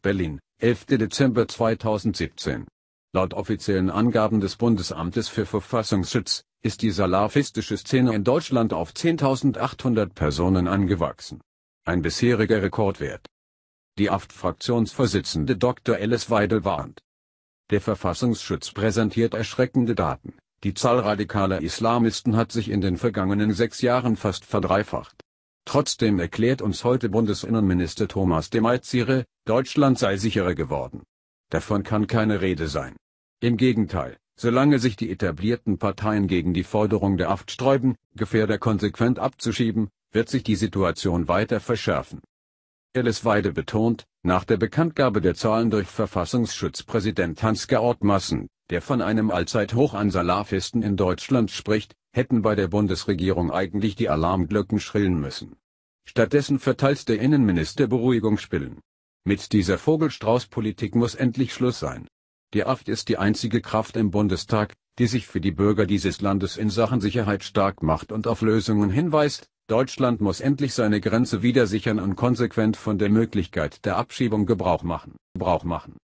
Berlin, 11. Dezember 2017. Laut offiziellen Angaben des Bundesamtes für Verfassungsschutz ist die salafistische Szene in Deutschland auf 10.800 Personen angewachsen. Ein bisheriger Rekordwert. Die AFT-Fraktionsvorsitzende Dr. Alice Weidel warnt. Der Verfassungsschutz präsentiert erschreckende Daten. Die Zahl radikaler Islamisten hat sich in den vergangenen sechs Jahren fast verdreifacht. Trotzdem erklärt uns heute Bundesinnenminister Thomas de Maizire, Deutschland sei sicherer geworden. Davon kann keine Rede sein. Im Gegenteil, solange sich die etablierten Parteien gegen die Forderung der Aft sträuben, Gefährder konsequent abzuschieben, wird sich die Situation weiter verschärfen. Alice Weide betont, nach der Bekanntgabe der Zahlen durch Verfassungsschutzpräsident Hans-Georg Massen, der von einem Allzeithoch an Salafisten in Deutschland spricht, hätten bei der Bundesregierung eigentlich die Alarmglocken schrillen müssen. Stattdessen verteilt der Innenminister Beruhigungsspillen. Mit dieser Vogelstrauß-Politik muss endlich Schluss sein. Die AfD ist die einzige Kraft im Bundestag, die sich für die Bürger dieses Landes in Sachen Sicherheit stark macht und auf Lösungen hinweist. Deutschland muss endlich seine Grenze wieder sichern und konsequent von der Möglichkeit der Abschiebung Gebrauch machen. Gebrauch machen.